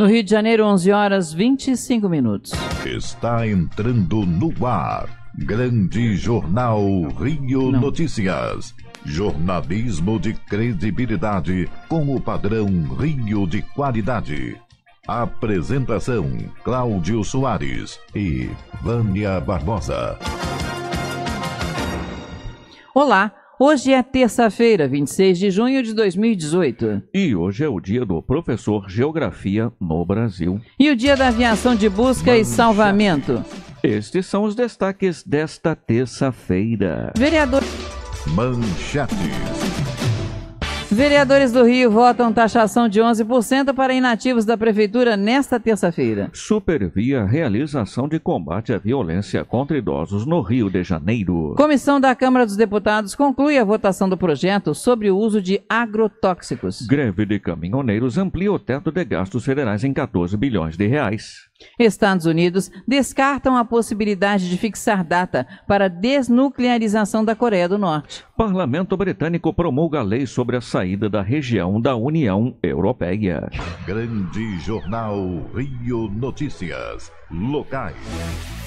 No Rio de Janeiro, 11 horas 25 minutos. Está entrando no ar. Grande Jornal Rio Não. Notícias. Jornalismo de credibilidade com o padrão Rio de qualidade. Apresentação: Cláudio Soares e Vânia Barbosa. Olá. Hoje é terça-feira, 26 de junho de 2018. E hoje é o dia do professor Geografia no Brasil. E o dia da aviação de busca Mancha. e salvamento. Estes são os destaques desta terça-feira. Vereador. Manchetes. Vereadores do Rio votam taxação de 11% para inativos da Prefeitura nesta terça-feira. Supervia realização de combate à violência contra idosos no Rio de Janeiro. Comissão da Câmara dos Deputados conclui a votação do projeto sobre o uso de agrotóxicos. Greve de caminhoneiros amplia o teto de gastos federais em 14 bilhões de reais. Estados Unidos descartam a possibilidade de fixar data para desnuclearização da Coreia do Norte. Parlamento britânico promulga lei sobre a saída da região da União Europeia. Grande Jornal Rio Notícias. Locais.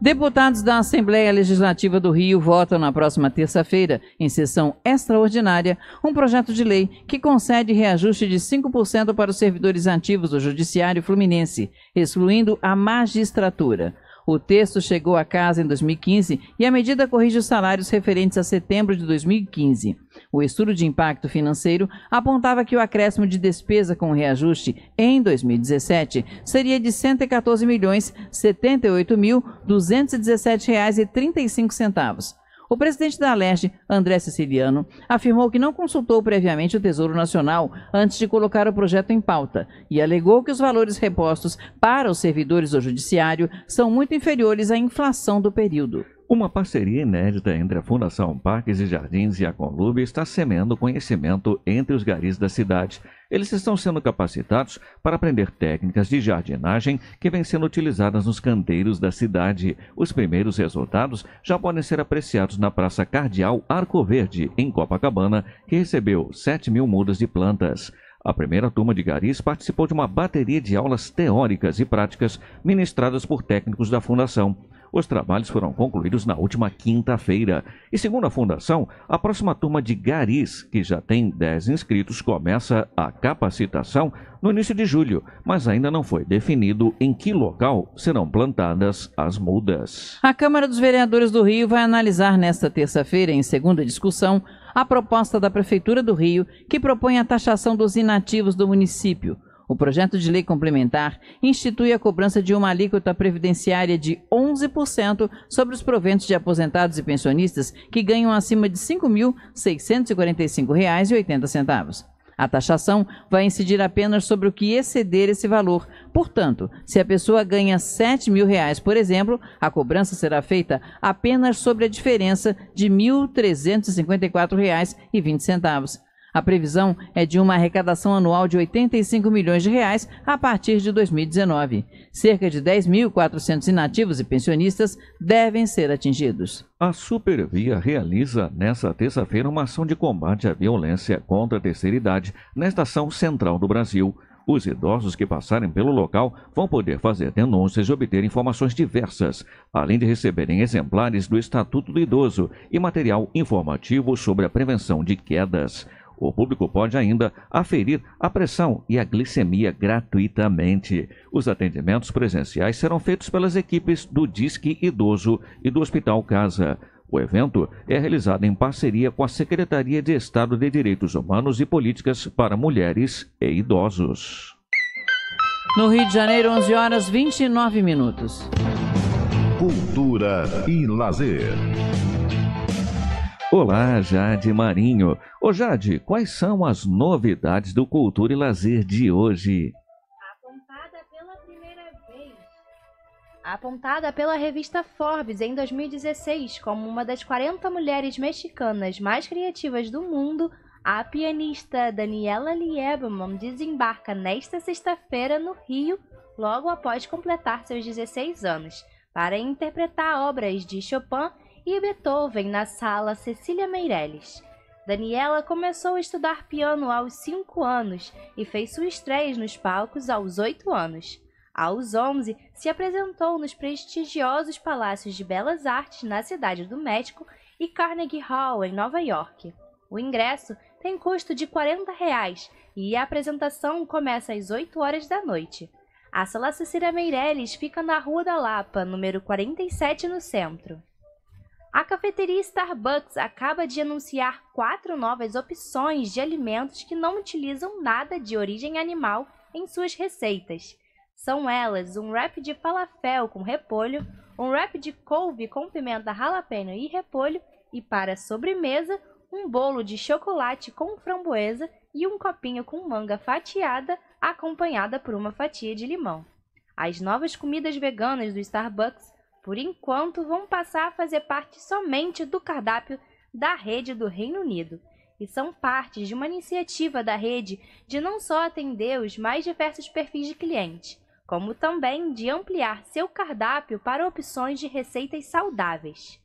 Deputados da Assembleia Legislativa do Rio votam na próxima terça-feira, em sessão extraordinária, um projeto de lei que concede reajuste de 5% para os servidores ativos do Judiciário Fluminense, excluindo a magistratura. O texto chegou à casa em 2015 e a medida corrige os salários referentes a setembro de 2015. O estudo de impacto financeiro apontava que o acréscimo de despesa com o reajuste em 2017 seria de R$ 114.078.217,35. O presidente da Leste, André Siciliano, afirmou que não consultou previamente o Tesouro Nacional antes de colocar o projeto em pauta e alegou que os valores repostos para os servidores do Judiciário são muito inferiores à inflação do período. Uma parceria inédita entre a Fundação Parques e Jardins e a Conlube está semeando conhecimento entre os garis da cidade. Eles estão sendo capacitados para aprender técnicas de jardinagem que vêm sendo utilizadas nos canteiros da cidade. Os primeiros resultados já podem ser apreciados na Praça Cardeal Arco Verde, em Copacabana, que recebeu 7 mil mudas de plantas. A primeira turma de garis participou de uma bateria de aulas teóricas e práticas ministradas por técnicos da Fundação. Os trabalhos foram concluídos na última quinta-feira. E segundo a Fundação, a próxima turma de garis, que já tem 10 inscritos, começa a capacitação no início de julho, mas ainda não foi definido em que local serão plantadas as mudas. A Câmara dos Vereadores do Rio vai analisar nesta terça-feira, em segunda discussão, a proposta da Prefeitura do Rio que propõe a taxação dos inativos do município. O projeto de lei complementar institui a cobrança de uma alíquota previdenciária de 11% sobre os proventos de aposentados e pensionistas que ganham acima de R$ 5.645,80. A taxação vai incidir apenas sobre o que exceder esse valor. Portanto, se a pessoa ganha R$ 7 mil, reais, por exemplo, a cobrança será feita apenas sobre a diferença de R$ 1.354,20. A previsão é de uma arrecadação anual de 85 milhões de reais a partir de 2019. Cerca de 10.400 inativos e pensionistas devem ser atingidos. A Supervia realiza nesta terça-feira uma ação de combate à violência contra a terceira idade na estação central do Brasil. Os idosos que passarem pelo local vão poder fazer denúncias e obter informações diversas, além de receberem exemplares do Estatuto do Idoso e material informativo sobre a prevenção de quedas. O público pode ainda aferir a pressão e a glicemia gratuitamente. Os atendimentos presenciais serão feitos pelas equipes do Disque Idoso e do Hospital Casa. O evento é realizado em parceria com a Secretaria de Estado de Direitos Humanos e Políticas para Mulheres e Idosos. No Rio de Janeiro, 11 horas 29 minutos. Cultura e lazer. Olá, Jade Marinho. Ô Jade, quais são as novidades do Cultura e Lazer de hoje? Apontada pela primeira vez. Apontada pela revista Forbes em 2016 como uma das 40 mulheres mexicanas mais criativas do mundo, a pianista Daniela Lieberman desembarca nesta sexta-feira no Rio, logo após completar seus 16 anos, para interpretar obras de Chopin e Beethoven na sala Cecília Meirelles. Daniela começou a estudar piano aos 5 anos e fez sua estreia nos palcos aos 8 anos. Aos 11, se apresentou nos prestigiosos Palácios de Belas Artes na Cidade do México e Carnegie Hall, em Nova York. O ingresso tem custo de R$ 40 reais, e a apresentação começa às 8 horas da noite. A Sala Cecília Meirelles fica na Rua da Lapa, número 47, no centro. A cafeteria Starbucks acaba de anunciar quatro novas opções de alimentos que não utilizam nada de origem animal em suas receitas. São elas um wrap de falafel com repolho, um wrap de couve com pimenta jalapeno e repolho e para sobremesa, um bolo de chocolate com framboesa e um copinho com manga fatiada acompanhada por uma fatia de limão. As novas comidas veganas do Starbucks por enquanto, vão passar a fazer parte somente do cardápio da rede do Reino Unido e são parte de uma iniciativa da rede de não só atender os mais diversos perfis de cliente, como também de ampliar seu cardápio para opções de receitas saudáveis.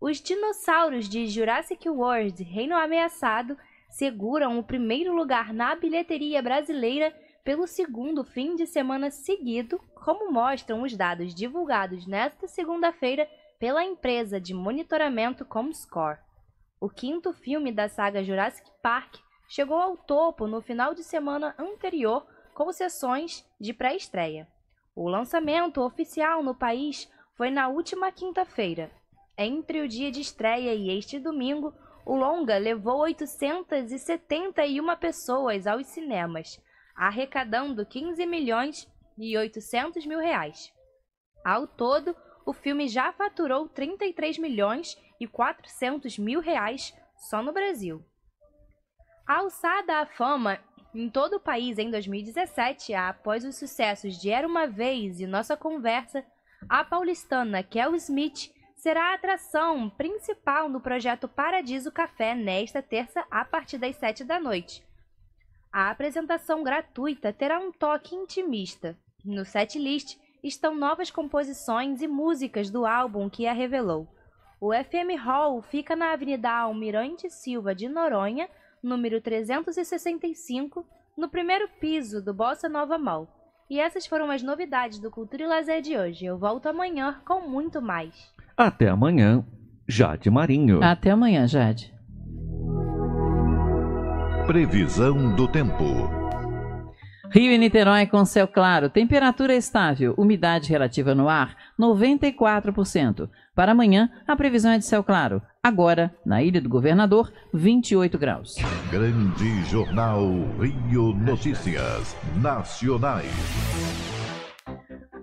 Os dinossauros de Jurassic World Reino Ameaçado seguram o primeiro lugar na bilheteria brasileira pelo segundo fim de semana seguido, como mostram os dados divulgados nesta segunda-feira pela empresa de monitoramento Comscore. O quinto filme da saga Jurassic Park chegou ao topo no final de semana anterior com sessões de pré-estreia. O lançamento oficial no país foi na última quinta-feira. Entre o dia de estreia e este domingo, o longa levou 871 pessoas aos cinemas, arrecadando 15 milhões e 800 mil reais. Ao todo, o filme já faturou 33 milhões e 400 mil reais só no Brasil. Alçada à fama em todo o país em 2017, após os sucessos de Era Uma Vez e Nossa Conversa, a paulistana Kel Smith será a atração principal no projeto Paradiso Café nesta terça a partir das 7 da noite. A apresentação gratuita terá um toque intimista. No setlist estão novas composições e músicas do álbum que a revelou. O FM Hall fica na Avenida Almirante Silva de Noronha, número 365, no primeiro piso do Bossa Nova Mall. E essas foram as novidades do Cultura e Lazer de hoje. Eu volto amanhã com muito mais. Até amanhã, Jade Marinho. Até amanhã, Jade. Previsão do tempo. Rio e Niterói com céu claro, temperatura estável, umidade relativa no ar 94%. Para amanhã, a previsão é de céu claro. Agora, na Ilha do Governador, 28 graus. Grande Jornal Rio Notícias Nacionais.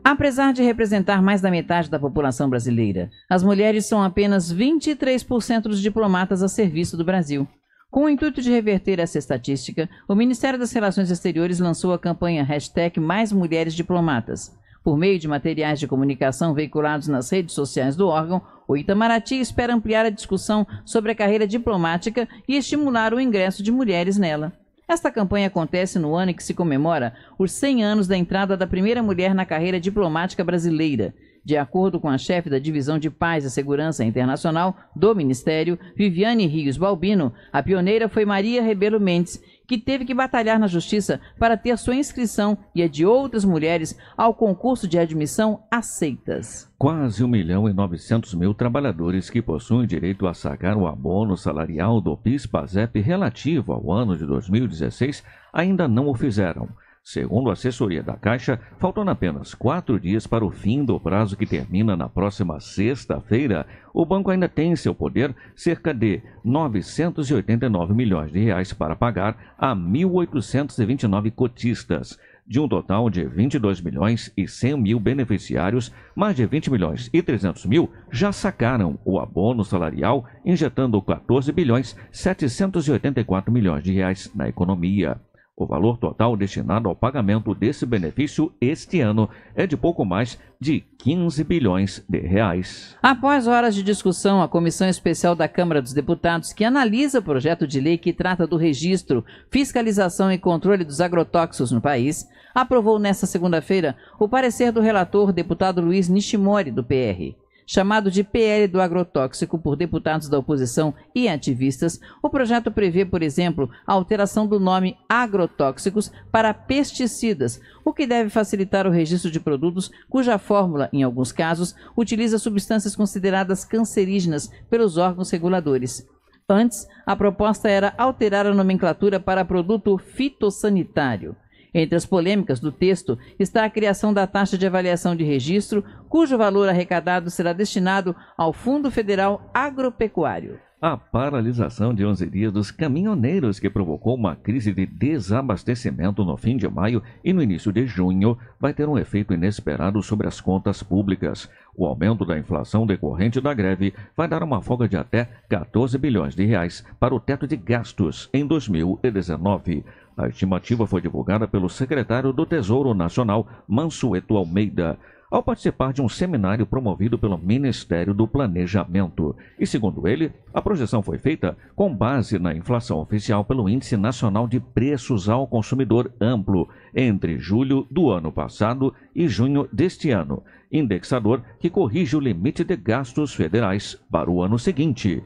Apesar de representar mais da metade da população brasileira, as mulheres são apenas 23% dos diplomatas a serviço do Brasil. Com o intuito de reverter essa estatística, o Ministério das Relações Exteriores lançou a campanha hashtag Mais Mulheres Diplomatas. Por meio de materiais de comunicação veiculados nas redes sociais do órgão, o Itamaraty espera ampliar a discussão sobre a carreira diplomática e estimular o ingresso de mulheres nela. Esta campanha acontece no ano em que se comemora os 100 anos da entrada da primeira mulher na carreira diplomática brasileira, de acordo com a chefe da Divisão de Paz e Segurança Internacional do Ministério, Viviane Rios Balbino, a pioneira foi Maria Rebelo Mendes, que teve que batalhar na justiça para ter sua inscrição e a de outras mulheres ao concurso de admissão aceitas. Quase 1 milhão e 900 mil trabalhadores que possuem direito a sacar o abono salarial do PIS-PASEP relativo ao ano de 2016 ainda não o fizeram. Segundo a assessoria da Caixa, faltando apenas quatro dias para o fim do prazo que termina na próxima sexta-feira, o banco ainda tem em seu poder cerca de 989 milhões de reais para pagar a 1.829 cotistas. De um total de 22 milhões e 100 mil beneficiários, mais de 20 milhões e 300 mil já sacaram o abono salarial, injetando 14 bilhões 784 milhões de reais na economia. O valor total destinado ao pagamento desse benefício este ano é de pouco mais de 15 bilhões de reais. Após horas de discussão, a Comissão Especial da Câmara dos Deputados, que analisa o projeto de lei que trata do registro, fiscalização e controle dos agrotóxicos no país, aprovou nesta segunda-feira o parecer do relator deputado Luiz Nishimori, do PR chamado de PL do agrotóxico por deputados da oposição e ativistas, o projeto prevê, por exemplo, a alteração do nome agrotóxicos para pesticidas, o que deve facilitar o registro de produtos cuja fórmula, em alguns casos, utiliza substâncias consideradas cancerígenas pelos órgãos reguladores. Antes, a proposta era alterar a nomenclatura para produto fitossanitário. Entre as polêmicas do texto está a criação da taxa de avaliação de registro, cujo valor arrecadado será destinado ao Fundo Federal Agropecuário. A paralisação de 11 dias dos caminhoneiros, que provocou uma crise de desabastecimento no fim de maio e no início de junho, vai ter um efeito inesperado sobre as contas públicas. O aumento da inflação decorrente da greve vai dar uma folga de até 14 bilhões de reais para o teto de gastos em 2019. A estimativa foi divulgada pelo secretário do Tesouro Nacional, Mansueto Almeida, ao participar de um seminário promovido pelo Ministério do Planejamento. E, segundo ele, a projeção foi feita com base na inflação oficial pelo Índice Nacional de Preços ao Consumidor Amplo entre julho do ano passado e junho deste ano, indexador que corrige o limite de gastos federais para o ano seguinte.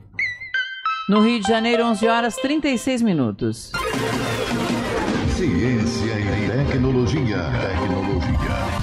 No Rio de Janeiro, 11 horas 36 minutos. Ciência e tecnologia. Tecnologia.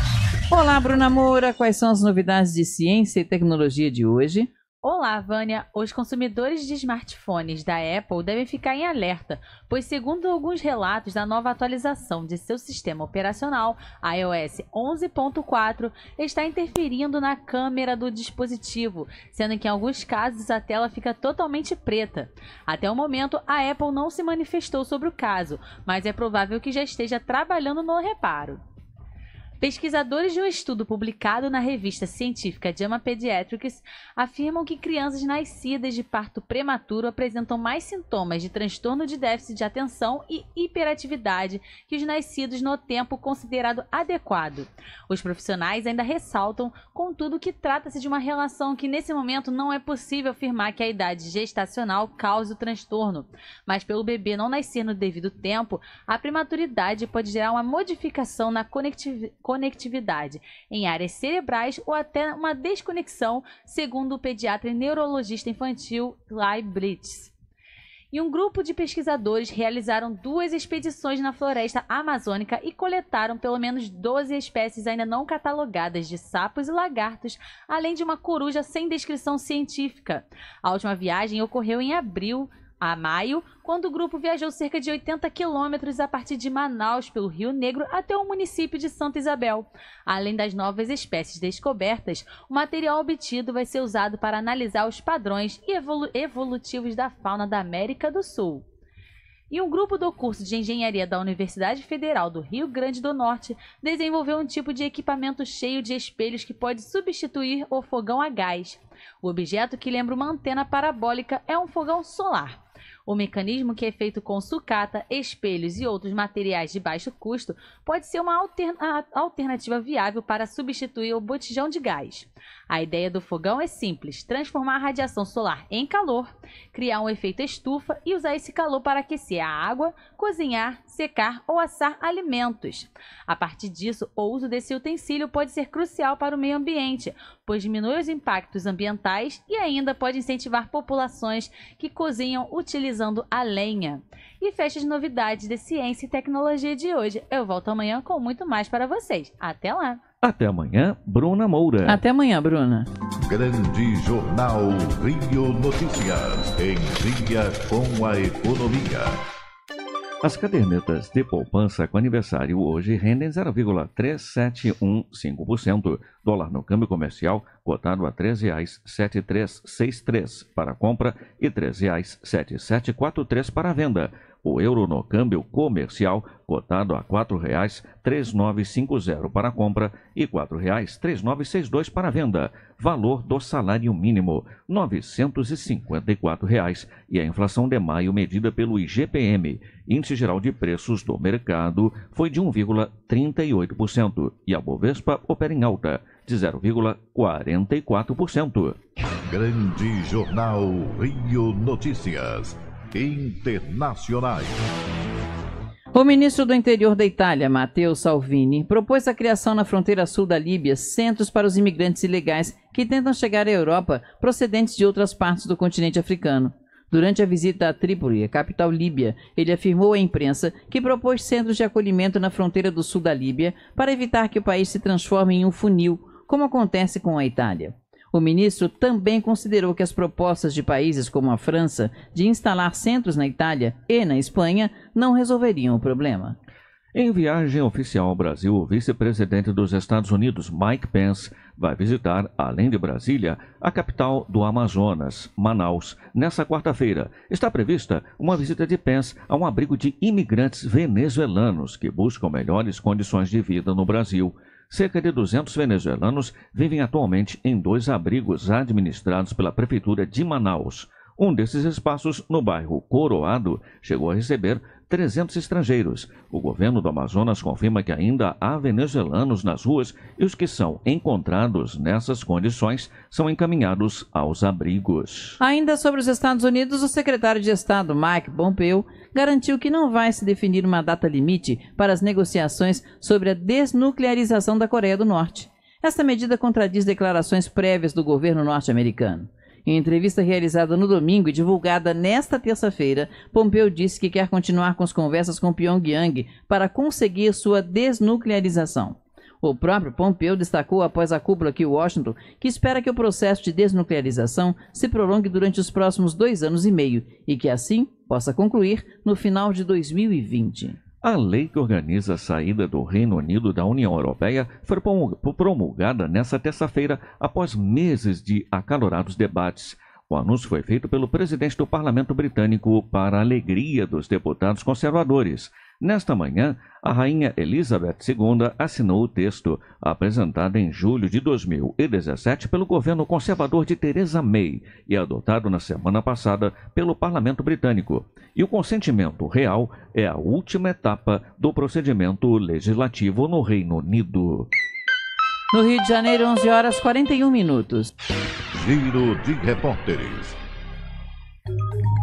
Olá, Bruna Moura. Quais são as novidades de ciência e tecnologia de hoje? Olá, Vânia. Os consumidores de smartphones da Apple devem ficar em alerta, pois, segundo alguns relatos da nova atualização de seu sistema operacional, iOS 11.4 está interferindo na câmera do dispositivo, sendo que, em alguns casos, a tela fica totalmente preta. Até o momento, a Apple não se manifestou sobre o caso, mas é provável que já esteja trabalhando no reparo. Pesquisadores de um estudo publicado na revista científica JAMA Pediatrics afirmam que crianças nascidas de parto prematuro apresentam mais sintomas de transtorno de déficit de atenção e hiperatividade que os nascidos no tempo considerado adequado. Os profissionais ainda ressaltam, contudo, que trata-se de uma relação que nesse momento não é possível afirmar que a idade gestacional cause o transtorno, mas pelo bebê não nascer no devido tempo, a prematuridade pode gerar uma modificação na conectividade conectividade em áreas cerebrais ou até uma desconexão, segundo o pediatra e neurologista infantil Lai Blitz e um grupo de pesquisadores realizaram duas expedições na floresta amazônica e coletaram pelo menos 12 espécies ainda não catalogadas de sapos e lagartos, além de uma coruja sem descrição científica. A última viagem ocorreu em abril a maio, quando o grupo viajou cerca de 80 quilômetros a partir de Manaus pelo Rio Negro até o município de Santa Isabel. Além das novas espécies descobertas, o material obtido vai ser usado para analisar os padrões evolu evolutivos da fauna da América do Sul. E um grupo do curso de engenharia da Universidade Federal do Rio Grande do Norte desenvolveu um tipo de equipamento cheio de espelhos que pode substituir o fogão a gás. O objeto que lembra uma antena parabólica é um fogão solar. O mecanismo que é feito com sucata, espelhos e outros materiais de baixo custo pode ser uma alternativa viável para substituir o botijão de gás. A ideia do fogão é simples: transformar a radiação solar em calor, criar um efeito estufa e usar esse calor para aquecer a água, cozinhar, secar ou assar alimentos. A partir disso, o uso desse utensílio pode ser crucial para o meio ambiente, pois diminui os impactos ambientais e ainda pode incentivar populações que cozinham utilizando a lenha. E fecha as novidades de ciência e tecnologia de hoje. Eu volto amanhã com muito mais para vocês. Até lá! Até amanhã, Bruna Moura. Até amanhã, Bruna. Grande Jornal Rio Notícias. Em dia com a economia. As cadernetas de poupança com aniversário hoje rendem 0,3715%. Dólar no câmbio comercial cotado a R$ 13,7363 para compra e R$ 13,7743 para venda o euro no câmbio comercial, cotado a R$ 4,3950 para compra e R$ 4,3962 para venda. Valor do salário mínimo, R$ 954. Reais, e a inflação de maio medida pelo IGPM, Índice Geral de Preços do Mercado, foi de 1,38% e a Bovespa opera em alta de 0,44%. Grande Jornal Rio Notícias internacionais. O ministro do Interior da Itália, Matteo Salvini, propôs a criação na fronteira sul da Líbia centros para os imigrantes ilegais que tentam chegar à Europa procedentes de outras partes do continente africano. Durante a visita a Trípoli, a capital líbia, ele afirmou à imprensa que propôs centros de acolhimento na fronteira do sul da Líbia para evitar que o país se transforme em um funil, como acontece com a Itália. O ministro também considerou que as propostas de países como a França de instalar centros na Itália e na Espanha não resolveriam o problema. Em viagem oficial ao Brasil, o vice-presidente dos Estados Unidos, Mike Pence, vai visitar, além de Brasília, a capital do Amazonas, Manaus, nessa quarta-feira. Está prevista uma visita de Pence a um abrigo de imigrantes venezuelanos que buscam melhores condições de vida no Brasil. Cerca de 200 venezuelanos vivem atualmente em dois abrigos administrados pela Prefeitura de Manaus. Um desses espaços, no bairro Coroado, chegou a receber 300 estrangeiros. O governo do Amazonas confirma que ainda há venezuelanos nas ruas e os que são encontrados nessas condições são encaminhados aos abrigos. Ainda sobre os Estados Unidos, o secretário de Estado Mike Pompeo garantiu que não vai se definir uma data limite para as negociações sobre a desnuclearização da Coreia do Norte. Esta medida contradiz declarações prévias do governo norte-americano. Em entrevista realizada no domingo e divulgada nesta terça-feira, Pompeu disse que quer continuar com as conversas com Pyongyang para conseguir sua desnuclearização. O próprio Pompeu destacou após a cúpula aqui em Washington que espera que o processo de desnuclearização se prolongue durante os próximos dois anos e meio e que assim possa concluir no final de 2020. A lei que organiza a saída do Reino Unido da União Europeia foi promulgada nesta terça-feira após meses de acalorados debates. O anúncio foi feito pelo presidente do parlamento britânico para a alegria dos deputados conservadores. Nesta manhã, a rainha Elizabeth II assinou o texto, apresentado em julho de 2017 pelo governo conservador de Theresa May e adotado na semana passada pelo parlamento britânico. E o consentimento real é a última etapa do procedimento legislativo no Reino Unido. No Rio de Janeiro, 11 horas 41 minutos. Giro de repórteres.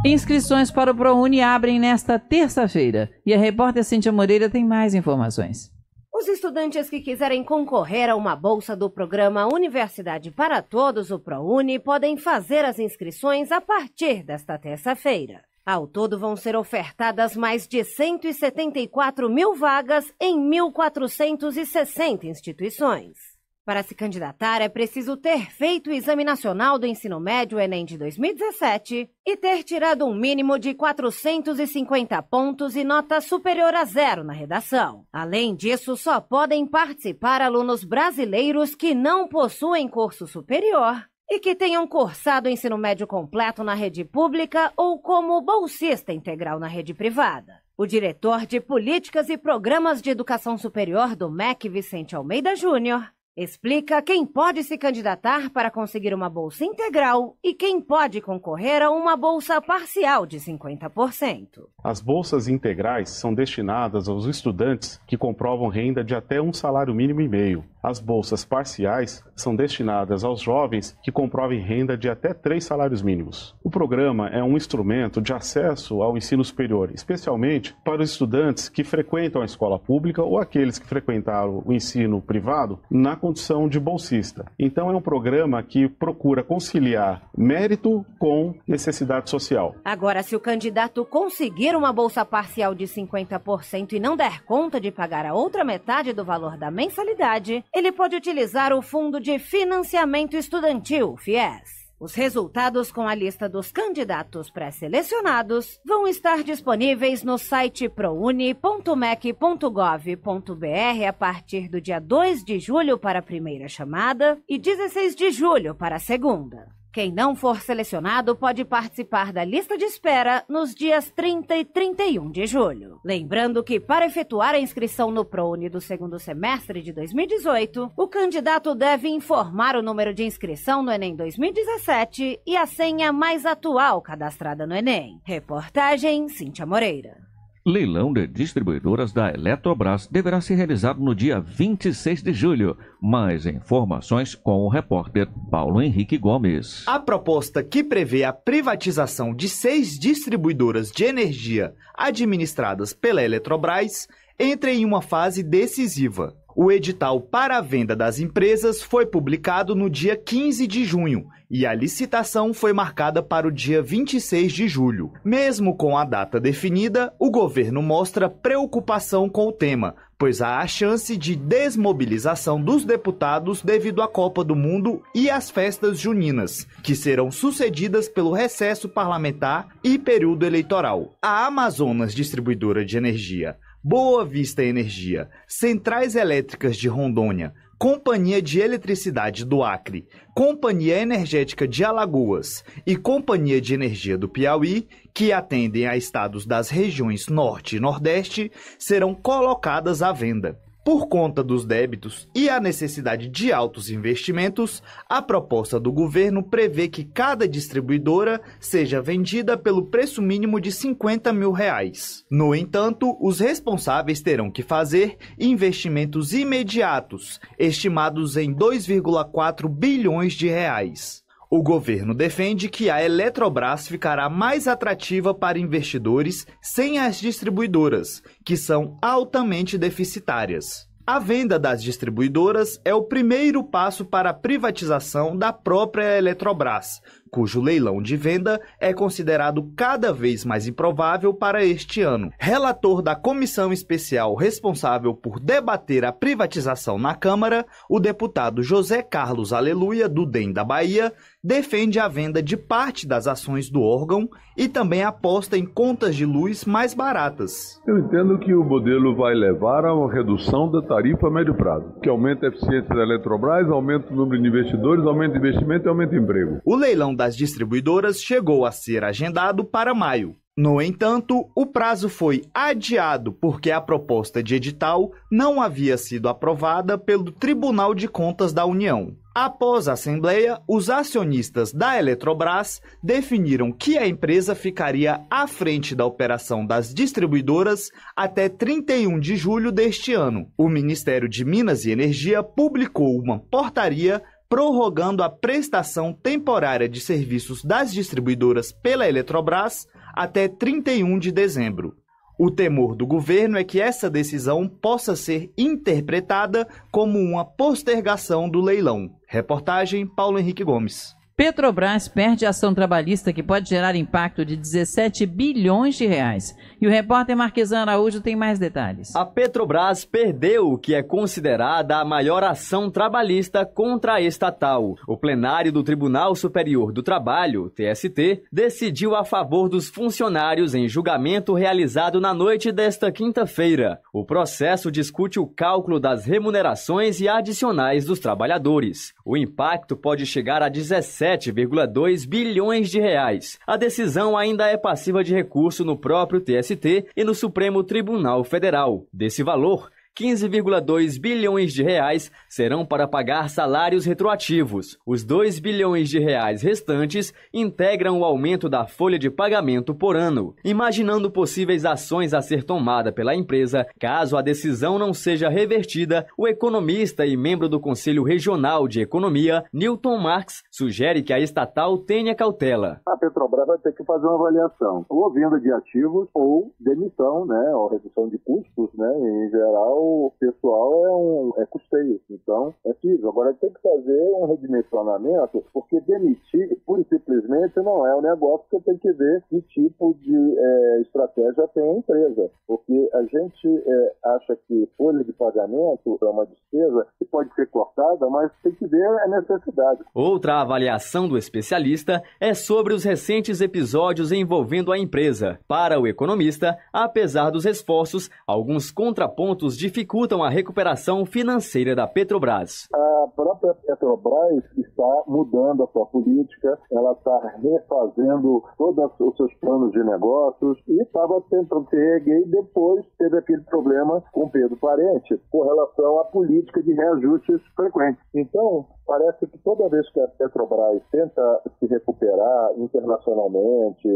Inscrições para o ProUni abrem nesta terça-feira e a repórter Cíntia Moreira tem mais informações. Os estudantes que quiserem concorrer a uma bolsa do programa Universidade para Todos, o ProUni, podem fazer as inscrições a partir desta terça-feira. Ao todo, vão ser ofertadas mais de 174 mil vagas em 1.460 instituições. Para se candidatar, é preciso ter feito o Exame Nacional do Ensino Médio Enem de 2017 e ter tirado um mínimo de 450 pontos e nota superior a zero na redação. Além disso, só podem participar alunos brasileiros que não possuem curso superior e que tenham cursado o ensino médio completo na rede pública ou como bolsista integral na rede privada. O diretor de Políticas e Programas de Educação Superior do MEC, Vicente Almeida Júnior, explica quem pode se candidatar para conseguir uma bolsa integral e quem pode concorrer a uma bolsa parcial de 50%. As bolsas integrais são destinadas aos estudantes que comprovam renda de até um salário mínimo e meio as bolsas parciais são destinadas aos jovens que comprovem renda de até três salários mínimos. O programa é um instrumento de acesso ao ensino superior, especialmente para os estudantes que frequentam a escola pública ou aqueles que frequentaram o ensino privado na condição de bolsista. Então, é um programa que procura conciliar mérito com necessidade social. Agora, se o candidato conseguir uma bolsa parcial de 50% e não der conta de pagar a outra metade do valor da mensalidade, ele pode utilizar o Fundo de Financiamento Estudantil, FIES. Os resultados com a lista dos candidatos pré-selecionados vão estar disponíveis no site prouni.mec.gov.br a partir do dia 2 de julho para a primeira chamada e 16 de julho para a segunda. Quem não for selecionado pode participar da lista de espera nos dias 30 e 31 de julho. Lembrando que, para efetuar a inscrição no PROUNI do segundo semestre de 2018, o candidato deve informar o número de inscrição no Enem 2017 e a senha mais atual cadastrada no Enem. Reportagem Cíntia Moreira. Leilão de distribuidoras da Eletrobras deverá ser realizado no dia 26 de julho. Mais informações com o repórter Paulo Henrique Gomes. A proposta que prevê a privatização de seis distribuidoras de energia administradas pela Eletrobras entra em uma fase decisiva. O edital para a venda das empresas foi publicado no dia 15 de junho e a licitação foi marcada para o dia 26 de julho. Mesmo com a data definida, o governo mostra preocupação com o tema, pois há a chance de desmobilização dos deputados devido à Copa do Mundo e às festas juninas, que serão sucedidas pelo recesso parlamentar e período eleitoral. A Amazonas Distribuidora de Energia Boa Vista Energia, Centrais Elétricas de Rondônia, Companhia de Eletricidade do Acre, Companhia Energética de Alagoas e Companhia de Energia do Piauí, que atendem a estados das regiões Norte e Nordeste, serão colocadas à venda. Por conta dos débitos e a necessidade de altos investimentos, a proposta do governo prevê que cada distribuidora seja vendida pelo preço mínimo de 50 mil reais. No entanto, os responsáveis terão que fazer investimentos imediatos, estimados em 2,4 bilhões de reais. O governo defende que a Eletrobras ficará mais atrativa para investidores sem as distribuidoras, que são altamente deficitárias. A venda das distribuidoras é o primeiro passo para a privatização da própria Eletrobras, cujo leilão de venda é considerado cada vez mais improvável para este ano. Relator da comissão especial responsável por debater a privatização na Câmara, o deputado José Carlos Aleluia, do DEM da Bahia, defende a venda de parte das ações do órgão e também aposta em contas de luz mais baratas. Eu entendo que o modelo vai levar a uma redução da tarifa a médio prazo, que aumenta a eficiência da Eletrobras, aumenta o número de investidores, aumenta o investimento e aumenta o emprego. O leilão das distribuidoras chegou a ser agendado para maio. No entanto, o prazo foi adiado porque a proposta de edital não havia sido aprovada pelo Tribunal de Contas da União. Após a Assembleia, os acionistas da Eletrobras definiram que a empresa ficaria à frente da operação das distribuidoras até 31 de julho deste ano. O Ministério de Minas e Energia publicou uma portaria prorrogando a prestação temporária de serviços das distribuidoras pela Eletrobras até 31 de dezembro. O temor do governo é que essa decisão possa ser interpretada como uma postergação do leilão. Reportagem Paulo Henrique Gomes. Petrobras perde ação trabalhista que pode gerar impacto de 17 bilhões de reais. E o repórter Marquesan Araújo tem mais detalhes. A Petrobras perdeu o que é considerada a maior ação trabalhista contra a estatal. O plenário do Tribunal Superior do Trabalho, TST, decidiu a favor dos funcionários em julgamento realizado na noite desta quinta-feira. O processo discute o cálculo das remunerações e adicionais dos trabalhadores. O impacto pode chegar a 17,2 bilhões de reais. A decisão ainda é passiva de recurso no próprio TST e no Supremo Tribunal Federal. Desse valor, 15,2 bilhões de reais serão para pagar salários retroativos. Os 2 bilhões de reais restantes integram o aumento da folha de pagamento por ano, imaginando possíveis ações a ser tomada pela empresa caso a decisão não seja revertida. O economista e membro do Conselho Regional de Economia, Newton Marx, sugere que a estatal tenha cautela. A Petrobras vai ter que fazer uma avaliação, ou venda de ativos ou demissão, né, ou redução de custos, né, em geral o pessoal é um é custeio. Então, é possível. Agora, tem que fazer um redimensionamento, porque demitir, pura e simplesmente, não é um negócio que tem que ver que tipo de é, estratégia tem a empresa. Porque a gente é, acha que folha de pagamento é uma despesa que pode ser cortada, mas tem que ver a necessidade. Outra avaliação do especialista é sobre os recentes episódios envolvendo a empresa. Para o economista, apesar dos esforços, alguns contrapontos diferentes dificultam a recuperação financeira da Petrobras. A própria Petrobras está mudando a sua política, ela está refazendo todos os seus planos de negócios e estava tentando se reerguer e depois teve aquele problema com Pedro Parente com relação à política de reajustes frequentes. Então, parece que toda vez que a Petrobras tenta se recuperar internacionalmente,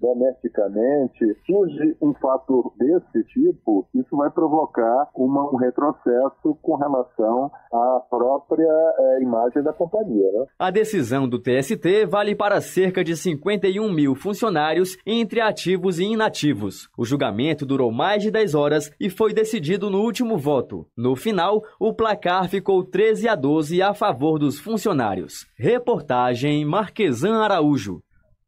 domesticamente, surge um fator desse tipo, isso vai provocar uma, um retrocesso com relação à própria é, imagem da companhia. Né? A decisão do TST vale para cerca de 51 mil funcionários entre ativos e inativos. O julgamento durou mais de 10 horas e foi decidido no último voto. No final, o placar ficou 13 a 12 a favor dos funcionários. Reportagem Marquesan Araújo.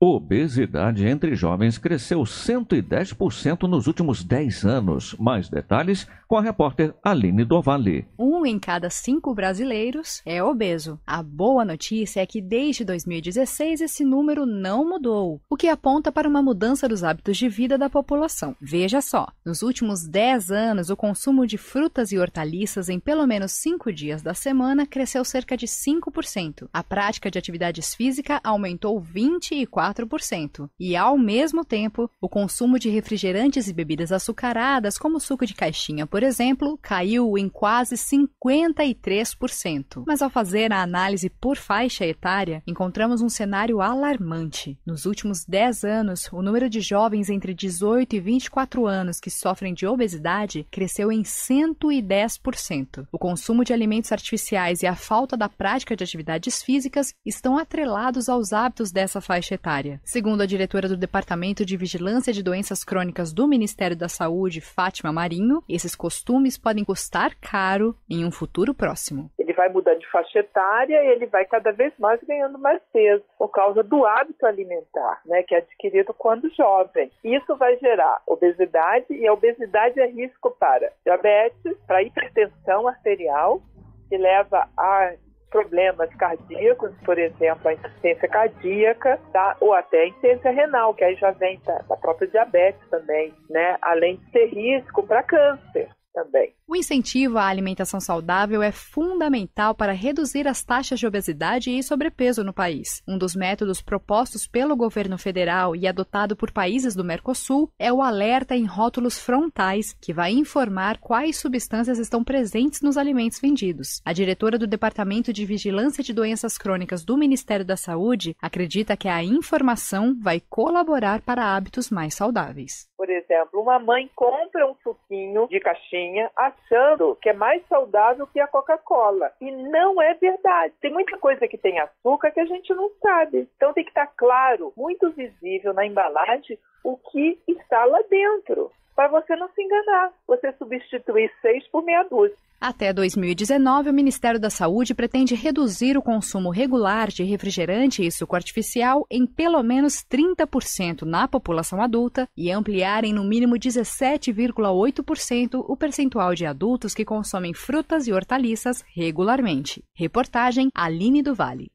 Obesidade entre jovens cresceu 110% nos últimos 10 anos. Mais detalhes com a repórter Aline Dovale. Um em cada cinco brasileiros é obeso. A boa notícia é que desde 2016 esse número não mudou, o que aponta para uma mudança dos hábitos de vida da população. Veja só: nos últimos 10 anos, o consumo de frutas e hortaliças em pelo menos 5 dias da semana cresceu cerca de 5%. A prática de atividades físicas aumentou 24%. 4%, e ao mesmo tempo, o consumo de refrigerantes e bebidas açucaradas, como suco de caixinha, por exemplo, caiu em quase 53%. Mas ao fazer a análise por faixa etária, encontramos um cenário alarmante. Nos últimos 10 anos, o número de jovens entre 18 e 24 anos que sofrem de obesidade cresceu em 110%. O consumo de alimentos artificiais e a falta da prática de atividades físicas estão atrelados aos hábitos dessa faixa etária Segundo a diretora do Departamento de Vigilância de Doenças Crônicas do Ministério da Saúde, Fátima Marinho, esses costumes podem custar caro em um futuro próximo. Ele vai mudar de faixa etária e ele vai cada vez mais ganhando mais peso por causa do hábito alimentar, né, que é adquirido quando jovem. Isso vai gerar obesidade e a obesidade é risco para diabetes, para hipertensão arterial, que leva a problemas cardíacos, por exemplo, a insuficiência cardíaca, tá? ou até a insuficiência renal, que aí já vem da, própria diabetes também, né? Além de ter risco para câncer também. O incentivo à alimentação saudável é fundamental para reduzir as taxas de obesidade e sobrepeso no país. Um dos métodos propostos pelo governo federal e adotado por países do Mercosul é o alerta em rótulos frontais, que vai informar quais substâncias estão presentes nos alimentos vendidos. A diretora do Departamento de Vigilância de Doenças Crônicas do Ministério da Saúde acredita que a informação vai colaborar para hábitos mais saudáveis. Por exemplo, uma mãe compra um suquinho de cachimbo achando que é mais saudável que a Coca-Cola. E não é verdade. Tem muita coisa que tem açúcar que a gente não sabe. Então tem que estar claro, muito visível na embalagem, o que está lá dentro. Para você não se enganar, você substituir seis por meia dúzia. Até 2019, o Ministério da Saúde pretende reduzir o consumo regular de refrigerante e suco artificial em pelo menos 30% na população adulta e ampliar em no mínimo 17,8% o percentual de adultos que consomem frutas e hortaliças regularmente. Reportagem Aline do Vale.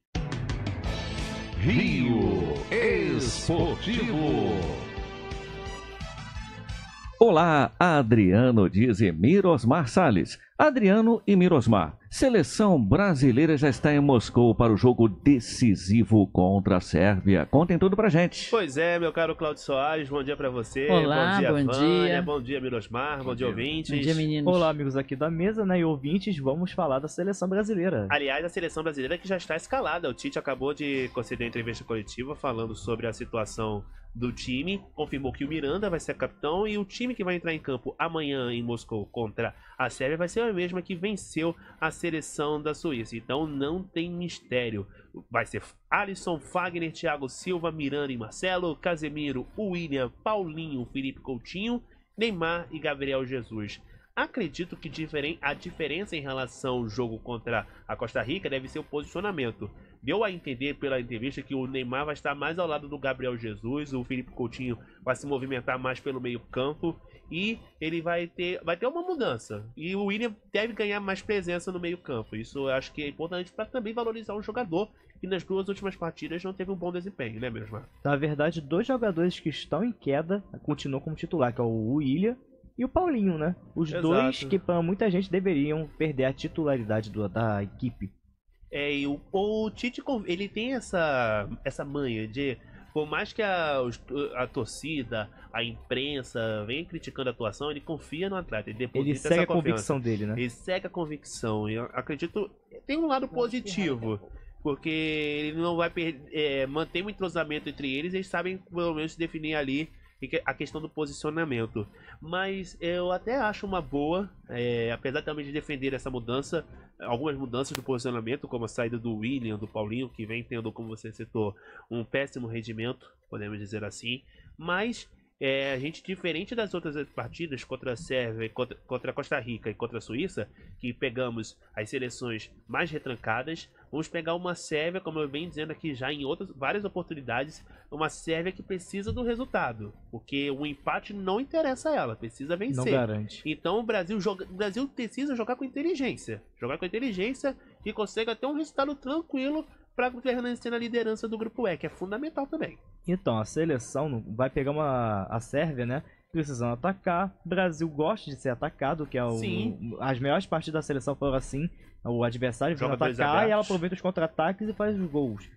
Rio Esportivo. Olá, Adriano Dizemir Osmar Salles. Adriano e Mirosmar. Seleção brasileira já está em Moscou para o jogo decisivo contra a Sérvia. Contem tudo pra gente. Pois é, meu caro Claudio Soares, bom dia para você. Olá, bom dia, bom Vânia, dia. Bom dia, Mirosmar, bom, bom dia, dia, ouvintes. Bom dia, meninos. Olá, amigos aqui da mesa, né, e ouvintes, vamos falar da seleção brasileira. Aliás, a seleção brasileira que já está escalada. O Tite acabou de conceder entrevista coletiva falando sobre a situação do time, confirmou que o Miranda vai ser capitão e o time que vai entrar em campo amanhã em Moscou contra a Sérvia vai ser é a mesma que venceu a seleção da Suíça. Então não tem mistério. Vai ser Alisson, Fagner, Thiago Silva, Miranda e Marcelo, Casemiro, William, Paulinho, Felipe Coutinho, Neymar e Gabriel Jesus. Acredito que a diferença em relação ao jogo contra a Costa Rica deve ser o posicionamento. Deu a entender pela entrevista que o Neymar vai estar mais ao lado do Gabriel Jesus, o Felipe Coutinho vai se movimentar mais pelo meio-campo e ele vai ter vai ter uma mudança e o William deve ganhar mais presença no meio campo isso eu acho que é importante para também valorizar um jogador que nas duas últimas partidas não teve um bom desempenho né mesmo na verdade dois jogadores que estão em queda continuam como titular que é o William e o Paulinho né os Exato. dois que para muita gente deveriam perder a titularidade do, da equipe é, e o, o Tite ele tem essa essa manha de por mais que a, a torcida, a imprensa venha criticando a atuação, ele confia no atleta. Ele, ele segue a convicção dele, né? Ele segue a convicção. Eu acredito. Tem um lado positivo. Porque ele não vai perder, é, manter um entrosamento entre eles, eles sabem pelo menos definir ali a questão do posicionamento. Mas eu até acho uma boa, é, apesar também de defender essa mudança, algumas mudanças do posicionamento, como a saída do William, do Paulinho, que vem tendo, como você citou, um péssimo rendimento, podemos dizer assim. Mas é, a gente, diferente das outras partidas contra a Sérvia, contra, contra a Costa Rica e contra a Suíça, que pegamos as seleções mais retrancadas, vamos pegar uma Sérvia, como eu venho dizendo aqui já em outras várias oportunidades, uma Sérvia que precisa do resultado, porque o empate não interessa a ela, precisa vencer. Não garante. Então o Brasil, joga, o Brasil precisa jogar com inteligência, jogar com inteligência e consegue até um resultado tranquilo para permanecer na liderança do grupo E, que é fundamental também. Então, a seleção vai pegar uma, a Sérvia, né? Precisando atacar. O Brasil gosta de ser atacado, que é o. Sim. As melhores partidas da seleção foram assim. O adversário vem atacar e ela aproveita os contra-ataques e faz os gols.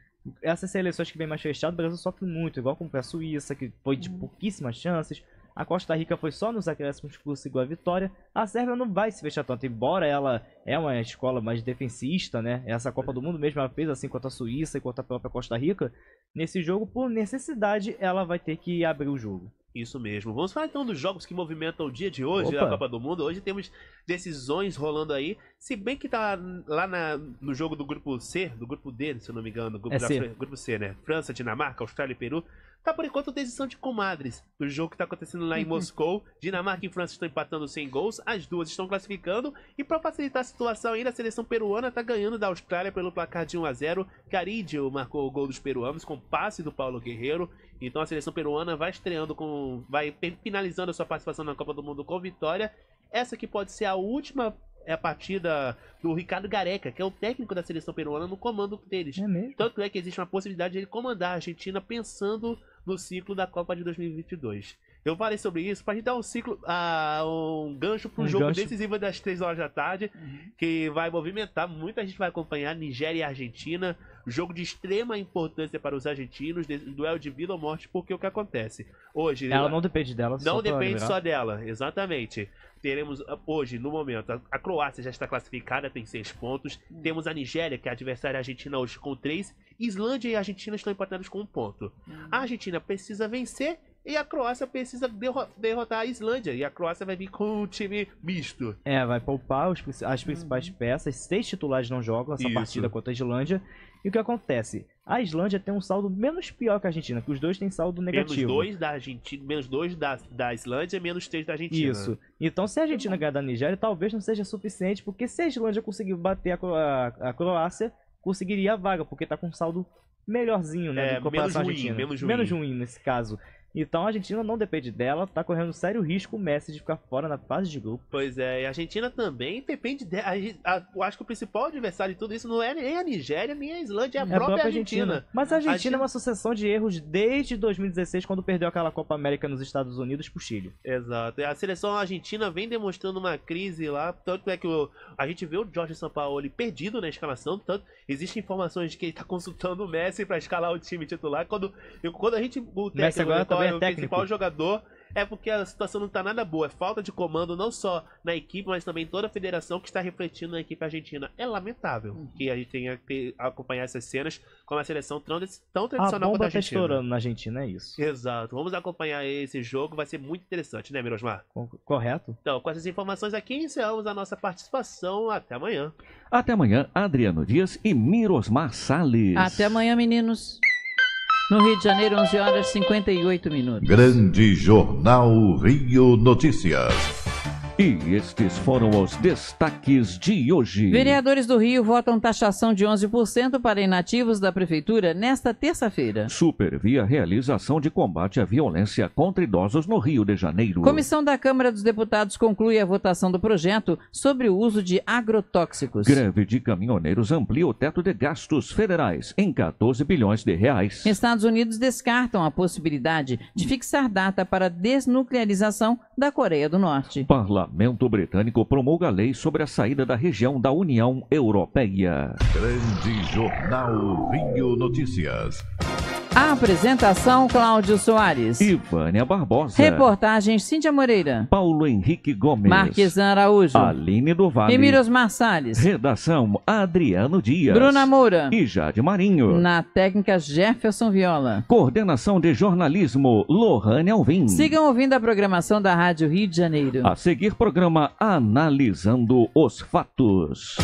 Essas seleções que vem mais fechado, o Brasil sofre muito, igual como a Suíça, que foi de uhum. pouquíssimas chances. A Costa Rica foi só nos acréscimos que conseguiu a vitória. A Sérvia não vai se fechar tanto, embora ela é uma escola mais defensista, né? Essa Copa do Mundo mesmo ela fez assim contra a Suíça e contra a própria Costa Rica. Nesse jogo, por necessidade, ela vai ter que abrir o jogo. Isso mesmo. Vamos falar então dos jogos que movimentam o dia de hoje né, Opa. da Copa do Mundo. Hoje temos decisões rolando aí. Se bem que tá lá na, no jogo do grupo C, do grupo D, se eu não me engano, grupo, é C. Da, grupo C, né? França, Dinamarca, Austrália e Peru. Tá por enquanto decisão de comadres. Do jogo que tá acontecendo lá em uhum. Moscou, Dinamarca e França estão empatando sem gols, as duas estão classificando. E para facilitar a situação ainda, a seleção peruana tá ganhando da Austrália pelo placar de 1 a 0 Caridio marcou o gol dos peruanos com passe do Paulo Guerreiro. Então a seleção peruana vai estreando com. vai finalizando a sua participação na Copa do Mundo com vitória. Essa que pode ser a última é a partida do Ricardo Gareca, que é o técnico da seleção peruana, no comando deles. É Tanto é que existe uma possibilidade de ele comandar a Argentina pensando no ciclo da Copa de 2022. Eu falei sobre isso para a gente dar um ciclo, uh, um gancho para um jogo gancho. decisivo das 3 horas da tarde, uhum. que vai movimentar, muita gente vai acompanhar Nigéria e Argentina. Jogo de extrema importância para os argentinos, duelo de vida ou morte, porque é o que acontece? Hoje. Ela não depende dela, Não só depende né? só dela, exatamente. Teremos ah, hoje, no momento, a, a Croácia já está classificada, tem seis pontos. Hum. Temos a Nigéria, que é adversária argentina hoje, com três. Islândia e Argentina estão empatados com um ponto. Hum. A Argentina precisa vencer e a Croácia precisa derrotar a Islândia. E a Croácia vai vir com um time misto. É, vai poupar os, as principais uhum. peças. Seis titulares não jogam essa Isso. partida contra a Islândia. E o que acontece? A Islândia tem um saldo menos pior que a Argentina, que os dois têm saldo negativo. Menos 2 da Argentina, menos 2 da, da Islândia, menos 3 da Argentina. Isso. Então, se a Argentina ganhar da Nigéria, talvez não seja suficiente, porque se a Islândia conseguir bater a, a, a Croácia, conseguiria a vaga, porque está com um saldo melhorzinho, né? É, menos ruim, menos ruim. Menos ruim nesse caso. Então a Argentina não depende dela, tá correndo sério risco o Messi de ficar fora na fase de grupo. Pois é, e a Argentina também depende dela. Eu acho que o principal adversário de tudo isso não é nem a Nigéria, nem a Islândia, é a, é própria, própria Argentina. Argentina. Mas a Argentina, a é uma sucessão de erros desde 2016, quando perdeu aquela Copa América nos Estados Unidos pro Chile. Exato. A seleção argentina vem demonstrando uma crise lá, tanto é que o... a gente vê o Jorge Sampaoli perdido na escalação, tanto existem informações de que ele tá consultando o Messi para escalar o time titular, quando, quando a gente... O Messi agora tá é o técnico. principal jogador, é porque a situação não está nada boa. É falta de comando não só na equipe, mas também toda a federação que está refletindo na equipe argentina. É lamentável uhum. que a gente tenha que acompanhar essas cenas com a seleção tão, tão tradicional a bomba quanto tá a Argentina. Tá estourando na Argentina, é isso. Exato. Vamos acompanhar esse jogo, vai ser muito interessante, né, Mirosmar? Correto. Então, com essas informações aqui, encerramos a nossa participação. Até amanhã. Até amanhã, Adriano Dias e Mirosmar Salles. Até amanhã, meninos. No Rio de Janeiro, 11 horas e 58 minutos. Grande Jornal Rio Notícias. E estes foram os destaques de hoje. Vereadores do Rio votam taxação de 11% para inativos da Prefeitura nesta terça-feira. Supervia realização de combate à violência contra idosos no Rio de Janeiro. Comissão da Câmara dos Deputados conclui a votação do projeto sobre o uso de agrotóxicos. Greve de caminhoneiros amplia o teto de gastos federais em 14 bilhões de reais. Estados Unidos descartam a possibilidade de fixar data para desnuclearização da Coreia do Norte parlamento britânico promulga lei sobre a saída da região da União Europeia. Grande Jornal Rio Notícias. Apresentação Cláudio Soares. Ivânia Barbosa. Reportagem Cíntia Moreira. Paulo Henrique Gomes. Marques Araújo. Aline do Vale. Emílios Marçales. Redação Adriano Dias. Bruna Moura. E Jade Marinho. Na técnica Jefferson Viola. Coordenação de jornalismo Lohane Alvim. Sigam ouvindo a programação da Rádio Rio de Janeiro. A seguir programa Analisando os Fatos.